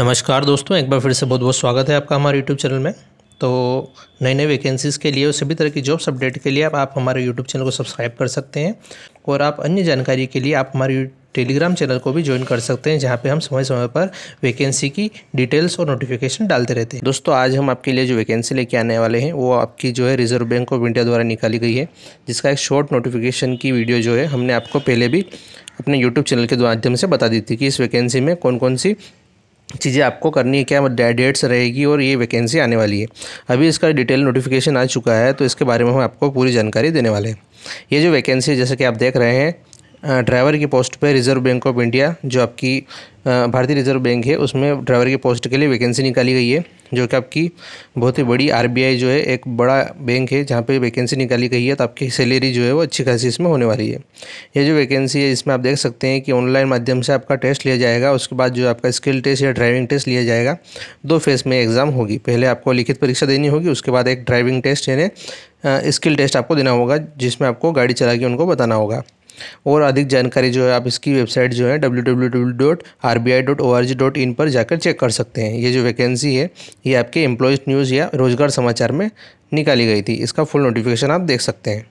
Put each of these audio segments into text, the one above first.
नमस्कार दोस्तों एक बार फिर से बहुत बहुत स्वागत है आपका हमारे यूट्यूब चैनल में तो नई नई वैकेंसीज़ के लिए और सभी तरह की जॉब्स अपडेट के लिए आप, आप हमारे यूट्यूब चैनल को सब्सक्राइब कर सकते हैं और आप अन्य जानकारी के लिए आप हमारे टेलीग्राम चैनल को भी ज्वाइन कर सकते हैं जहाँ पे हम समय समय पर वैकेंसी की डिटेल्स और नोटिफिकेशन डालते रहते हैं दोस्तों आज हम आपके लिए जो वैकेंसी लेके आने वाले हैं वो आपकी जो है रिजर्व बैंक ऑफ इंडिया द्वारा निकाली गई है जिसका एक शॉर्ट नोटिफिकेशन की वीडियो जो है हमने आपको पहले भी अपने यूट्यूब चैनल के माध्यम से बता दी थी कि इस वैकेंसी में कौन कौन सी चीज़ें आपको करनी है क्या डेट्स रहेगी और ये वैकेंसी आने वाली है अभी इसका डिटेल नोटिफिकेशन आ चुका है तो इसके बारे में हम आपको पूरी जानकारी देने वाले हैं ये जो वैकेंसी है जैसे कि आप देख रहे हैं ड्राइवर की पोस्ट पे रिजर्व बैंक ऑफ इंडिया जो आपकी भारतीय रिजर्व बैंक है उसमें ड्राइवर की पोस्ट के लिए वैकेंसी निकाली गई है जो कि आपकी बहुत ही बड़ी आरबीआई जो है एक बड़ा बैंक है जहाँ पे वैकेंसी निकाली गई है तो आपकी सैलरी जो है वो अच्छी खासी इसमें होने वाली है ये जो वैकेंसी है इसमें आप देख सकते हैं कि ऑनलाइन माध्यम से आपका टेस्ट लिया जाएगा उसके बाद जो आपका स्किल टेस्ट या ड्राइविंग टेस्ट लिया जाएगा दो फेज़ में एग्ज़ाम होगी पहले आपको लिखित परीक्षा देनी होगी उसके बाद एक ड्राइविंग टेस्ट यानी स्किल टेस्ट आपको देना होगा जिसमें आपको गाड़ी चला के उनको बताना होगा और अधिक जानकारी जो है आप इसकी वेबसाइट जो है डब्ल्यू पर जाकर चेक कर सकते हैं ये जो वैकेंसी है ये आपके एम्प्लॉयज़ न्यूज़ या रोजगार समाचार में निकाली गई थी इसका फुल नोटिफिकेशन आप देख सकते हैं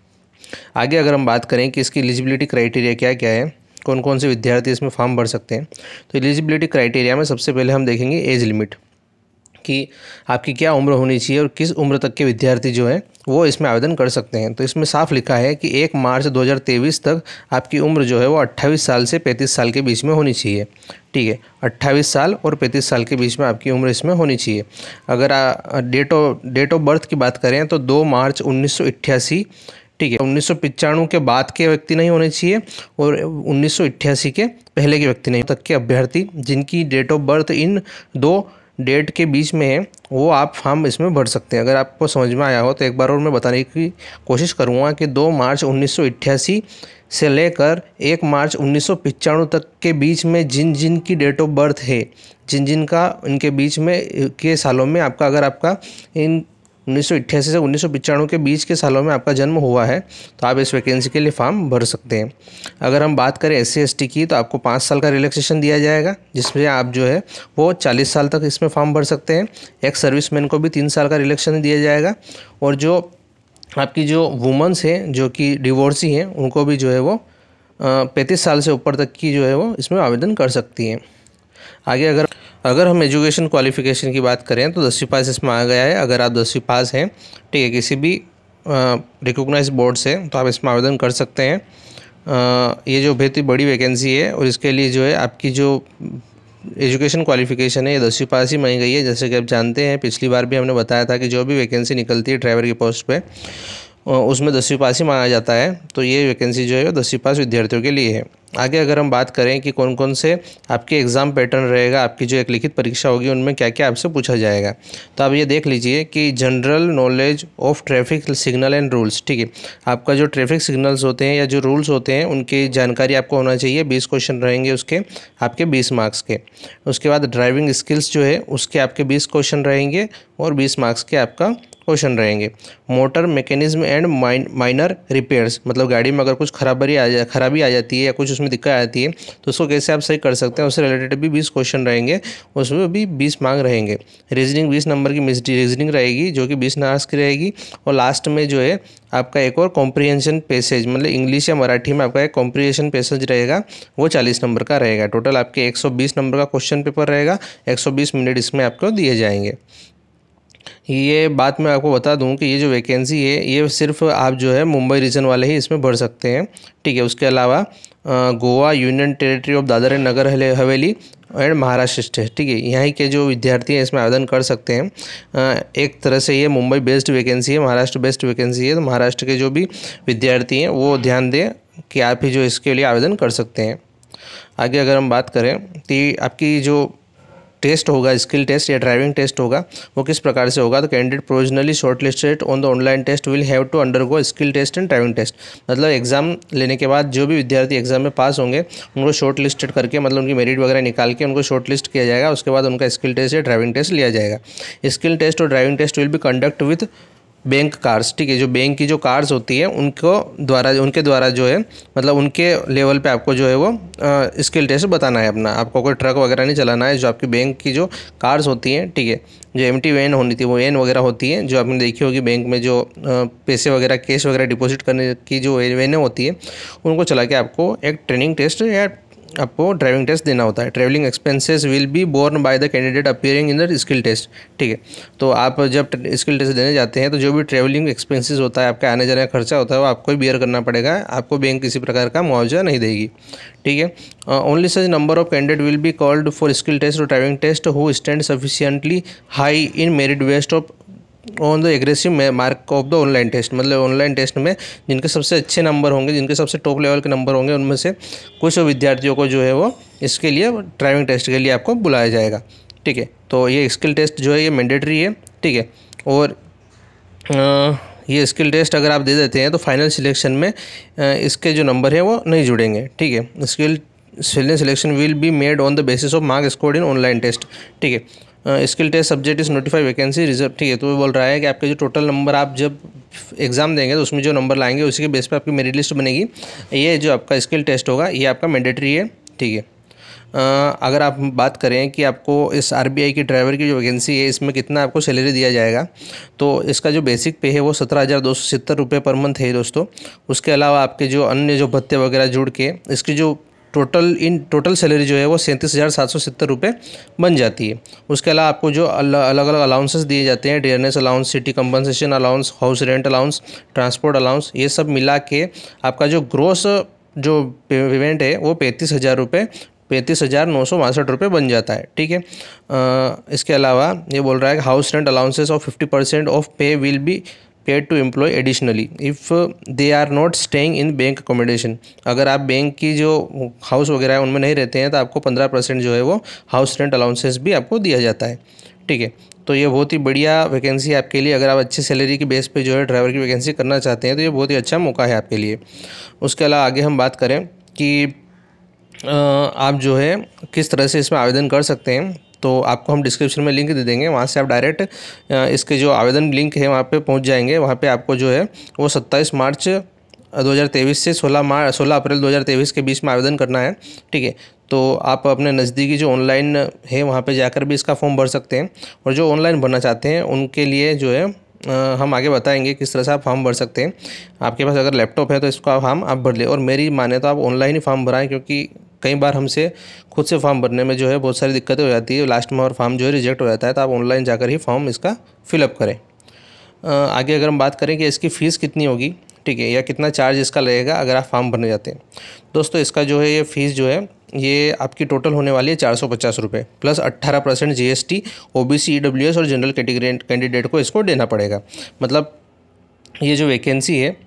आगे अगर हम बात करें कि इसकी एलिजिबिलिटी क्राइटेरिया क्या क्या है कौन कौन से विद्यार्थी इसमें फॉर्म भर सकते हैं तो एलिजिबिलिटी क्राइटेरिया में सबसे पहले हम देखेंगे एज लिमिट कि आपकी क्या उम्र होनी चाहिए और किस उम्र तक के विद्यार्थी जो हैं वो इसमें आवेदन कर सकते हैं तो इसमें साफ लिखा है कि एक मार्च 2023 तक आपकी उम्र जो है वो 28 साल से 35 साल के बीच में होनी चाहिए ठीक है 28 साल और 35 साल के बीच में आपकी उम्र इसमें होनी चाहिए अगर date of date of birth की बात करें तो दो मार्च उन्नीस ठीक है उन्नीस के बाद के व्यक्ति नहीं होने चाहिए और उन्नीस के पहले के व्यक्ति नहीं तक के अभ्यर्थी जिनकी डेट ऑफ बर्थ इन दो डेट के बीच में है वो आप फार्म इसमें भर सकते हैं अगर आपको समझ में आया हो तो एक बार और मैं बताने की कोशिश करूँगा कि दो मार्च उन्नीस से लेकर एक मार्च उन्नीस तक के बीच में जिन जिन की डेट ऑफ बर्थ है जिन जिन का इनके बीच में के सालों में आपका अगर आपका इन उन्नीस से उन्नीस के बीच के सालों में आपका जन्म हुआ है तो आप इस वैकेंसी के लिए फॉर्म भर सकते हैं अगर हम बात करें एस सी की तो आपको पाँच साल का रिलैक्सेशन दिया जाएगा जिसमें आप जो है वो चालीस साल तक इसमें फॉर्म भर सकते हैं एक्स सर्विस को भी तीन साल का रिलेक्शन दिया जाएगा और जो आपकी जो वुमेंस हैं जो कि डिवोर्सी हैं उनको भी जो है वो पैंतीस साल से ऊपर तक की जो है वो इसमें आवेदन कर सकती हैं आगे अगर अगर हम एजुकेशन क्वालिफ़िकेशन की बात करें तो दसवीं पास इसमें आ गया है अगर आप दसवीं पास हैं ठीक है किसी भी रिकोगनाइज बोर्ड से तो आप इसमें आवेदन कर सकते हैं आ, ये जो बहुत ही बड़ी वैकेंसी है और इसके लिए जो है आपकी जो एजुकेशन क्वालिफ़िकेशन है ये दसवीं पास ही मांगी गई है जैसे कि आप जानते हैं पिछली बार भी हमने बताया था कि जो भी वैकेंसी निकलती है ड्राइवर की पोस्ट पर उसमें दसवीं पास ही मांगा जाता है तो ये वैकेंसी जो है दसवीं पास विद्यार्थियों के लिए है आगे अगर हम बात करें कि कौन कौन से आपके एग्ज़ाम पैटर्न रहेगा आपकी जो एक लिखित परीक्षा होगी उनमें क्या क्या आपसे पूछा जाएगा तो आप ये देख लीजिए कि general knowledge of traffic signal and rules ठीक है आपका जो ट्रैफिक सिग्नल्स होते हैं या जो रूल्स होते हैं उनकी जानकारी आपको होना चाहिए बीस क्वेश्चन रहेंगे उसके आपके बीस मार्क्स के उसके बाद ड्राइविंग स्किल्स जो है उसके आपके बीस क्वेश्चन रहेंगे और बीस मार्क्स के आपका क्वेश्चन रहेंगे motor mechanism and minor repairs मतलब गाड़ी में अगर कुछ खराबी आ जा खराबी आ जाती है या कुछ उसमें दिक्कत आती है तो उसको कैसे आप सही कर सकते हैं उससे रिलेटेड भी बीस क्वेश्चन रहेंगे उसमें भी बीस मार्क रहेंगे रीजनिंग बीस नंबर की रीजनिंग रहेगी जो कि बीस मार्क्स की रहेगी और लास्ट में जो है आपका एक और कॉम्प्रीहेंशन पैसेज मतलब इंग्लिश या मराठी में आपका एक कॉम्प्रीहेंशन पैसेज रहेगा वो चालीस नंबर का रहेगा टोटल आपके एक सौ बीस नंबर का क्वेश्चन पेपर रहेगा एक सौ बीस मिनट इसमें आपको दिए जाएंगे ये बात मैं आपको बता दूं कि ये जो वैकेंसी है ये सिर्फ आप जो है मुंबई रीजन वाले ही इसमें भर सकते हैं ठीक है उसके अलावा Goa union territory of Dadra and Nagar Haveli and Maharashtra state ठीक है यहाँ के जो विद्यार्थी हैं इसमें आवेदन कर सकते हैं एक तरह से ये मुंबई बेस्ड वैकेंसी है महाराष्ट्र बेस्ड वैकेंसी है तो महाराष्ट्र के जो भी विद्यार्थी हैं वो ध्यान दें कि आप ही जो इसके लिए आवेदन कर सकते हैं आगे अगर हम बात करें कि आपकी जो टेस्ट होगा स्किल टेस्ट या ड्राइविंग टेस्ट होगा वो किस प्रकार से होगा तो candidate provisionally shortlisted on the online test will have to undergo skill test and driving test मतलब एग्जाम लेने के बाद जो भी विद्यार्थी एग्जाम में पास होंगे उनको शॉर्ट लिस्टेड करके मतलब उनकी मेरिट वगैरह निकाल के उनको शॉर्ट लिस्ट किया जाएगा उसके बाद उनका स्किल टेस्ट या ड्राइविंग टेस्ट लिया जाएगा स्किल टेस्ट और ड्राइविंग टेस्ट विल भी कंडक्ट विथ बैंक कार्स ठीक है जो बैंक की जो कार्स होती है उनको द्वारा उनके द्वारा जो है मतलब उनके लेवल पे आपको जो है वो स्किल टेस्ट बताना है अपना आपको कोई ट्रक वगैरह नहीं चलाना है जो आपकी बैंक की जो कार्स होती हैं ठीक है जो एम टी वैन होनी थी वो वैन वगैरह होती है जो आपने देखी होगी बैंक में जो पैसे वगैरह कैश वगैरह डिपॉजिट करने की जो वैनें होती है उनको चला के आपको एक ट्रेनिंग टेस्ट या आपको ड्राइविंग टेस्ट देना होता है travelling expenses will be borne by the candidate appearing in the skill test ठीक है तो आप जब स्किल टेस्ट देने जाते हैं तो जो भी ट्रैवलिंग एक्सपेंसेस होता है आपका आने जाने का खर्चा होता है वो आपको ही बियर करना पड़ेगा आपको बैंक किसी प्रकार का मुआवजा नहीं देगी ठीक है only such number of candidate will be called for skill test और driving test who stand sufficiently high in merit west of on the aggressive mark of the online test मतलब ऑनलाइन टेस्ट में जिनके सबसे अच्छे number होंगे जिनके सबसे top level के नंबर होंगे उनमें से कुछ विद्यार्थियों को जो है वो इसके लिए ड्राइविंग टेस्ट के लिए आपको बुलाया जाएगा ठीक है तो ये स्किल टेस्ट जो है ये मैंडेटरी है ठीक है और आ, ये स्किल टेस्ट अगर आप दे देते हैं तो फाइनल सिलेक्शन में इसके जो नंबर है वो नहीं जुड़ेंगे ठीक है skill selection will be made on the basis of mark score in online test ठीक है skill test subject is notify vacancy reserve ठीक है तो वो बोल रहा है कि आपके जो टोटल नंबर आप जब एग्ज़ाम देंगे तो उसमें जो नंबर लाएंगे उसी के बेस पर आपकी मेरिट लिस्ट बनेगी ये जो आपका स्किल टेस्ट होगा ये आपका मैंडेटरी है ठीक है अगर आप बात करें कि आपको इस आर की ड्राइवर की जो वैकेंसी है इसमें कितना आपको सैलरी दिया जाएगा तो इसका जो बेसिक पे है वो सत्रह हज़ार दो सौ सत्तर रुपये पर मंथ है दोस्तों उसके अलावा आपके जो अन्य जो भत्ते वगैरह जुड़ के इसकी जो टोटल इन टोटल सैलरी जो है वो सैंतीस हज़ार सात सौ सत्तर रुपये बन जाती है उसके अलावा आपको जो अलग अलग अलाउंसेस दिए जाते हैं dearness allowance city compensation allowance house rent allowance transport allowance ये सब मिला के आपका जो ग्रोस जो पेमेंट है वो पैंतीस हज़ार रुपये पैंतीस हज़ार नौ सौ बासठ रुपये बन जाता है ठीक है इसके अलावा ये बोल रहा है कि house rent allowances of fifty percent of pay will be paid to employ additionally if they are not staying in bank accommodation अगर आप बैंक की जो हाउस वगैरह है उनमें नहीं रहते हैं तो आपको पंद्रह परसेंट जो है वो हाउस रेंट अलाउंसेस भी आपको दिया जाता है ठीक है तो ये बहुत ही बढ़िया वैकेंसी आपके लिए अगर आप अच्छी सैलरी की बेस पर जो है ड्राइवर की वैकेंसी करना चाहते हैं तो ये बहुत ही अच्छा मौका है आपके लिए उसके अलावा आगे हम बात करें कि आप जो है किस तरह से इसमें आवेदन कर सकते हैं तो आपको हम डिस्क्रिप्शन में लिंक दे देंगे वहाँ से आप डायरेक्ट इसके जो आवेदन लिंक है वहाँ पे पहुँच जाएंगे वहाँ पे आपको जो है वो 27 मार्च 2023 से 16 मार्च 16 अप्रैल 2023 के बीच में आवेदन करना है ठीक है तो आप अपने नज़दीकी जो ऑनलाइन है वहाँ पर जाकर भी इसका फॉर्म भर सकते हैं और जो ऑनलाइन भरना चाहते हैं उनके लिए जो है हम आगे बताएंगे किस तरह से आप फॉर्म भर सकते हैं आपके पास अगर लैपटॉप है तो इसका फॉर्म आप भर ले और मेरी माने तो आप ऑनलाइन ही फॉर्म भराएं क्योंकि कई बार हमसे खुद से फॉर्म भरने में जो है बहुत सारी दिक्कतें हो जाती है लास्ट में और फॉर्म जो है रिजेक्ट हो जाता है तो आप ऑनलाइन जाकर ही फॉर्म इसका फिलअप करें आगे अगर हम बात करें कि इसकी फ़ीस कितनी होगी ठीक है या कितना चार्ज इसका लगेगा अगर आप फॉर्म भरने जाते हैं दोस्तों इसका जो है ये फ़ीस जो है ये आपकी टोटल होने वाली है चार सौ पचास रुपये प्लस अट्ठारह percent G S T O B C E W S और जनरल कैटेगरी कैंडिडेट को इसको देना पड़ेगा मतलब ये जो वैकेंसी है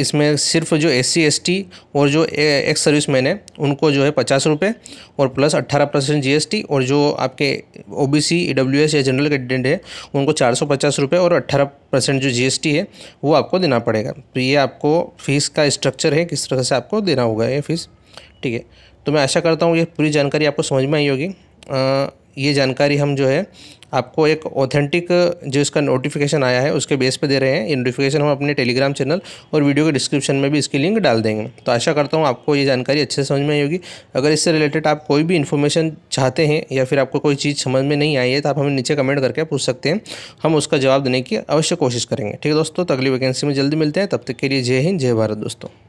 इसमें सिर्फ जो एस सी और जो एक्स सर्विस मैन है उनको जो है पचास रुपये और प्लस अट्ठारह परसेंट जी और जो आपके O B C W S या जनरल कैंडिडेट है उनको चार सौ पचास रुपये और अट्ठारह परसेंट जो जीएसटी है वो आपको देना पड़ेगा तो ये आपको फ़ीस का स्ट्रक्चर है किस तरह से आपको देना होगा ये फ़ीस ठीक है तो मैं आशा करता हूँ ये पूरी जानकारी आपको समझ में आई होगी ये जानकारी हम जो है आपको एक ऑथेंटिक जो इसका नोटिफिकेशन आया है उसके बेस पर दे रहे हैं ये नोटिफिकेशन हम अपने टेलीग्राम चैनल और वीडियो के डिस्क्रिप्शन में भी इसकी लिंक डाल देंगे तो आशा करता हूँ आपको ये जानकारी अच्छे से समझ में आएगी अगर इससे रिलेटेड आप कोई भी इन्फॉर्मेशन चाहते हैं या फिर आपको कोई चीज़ समझ में नहीं आई है तो आप हमें नीचे कमेंट करके पूछ सकते हैं हम उसका जवाब देने की अवश्य कोशिश करेंगे ठीक है दोस्तों तो अगली वैकेंसी में जल्दी मिलते हैं तब तक के लिए जय हिंद जय भारत दोस्तों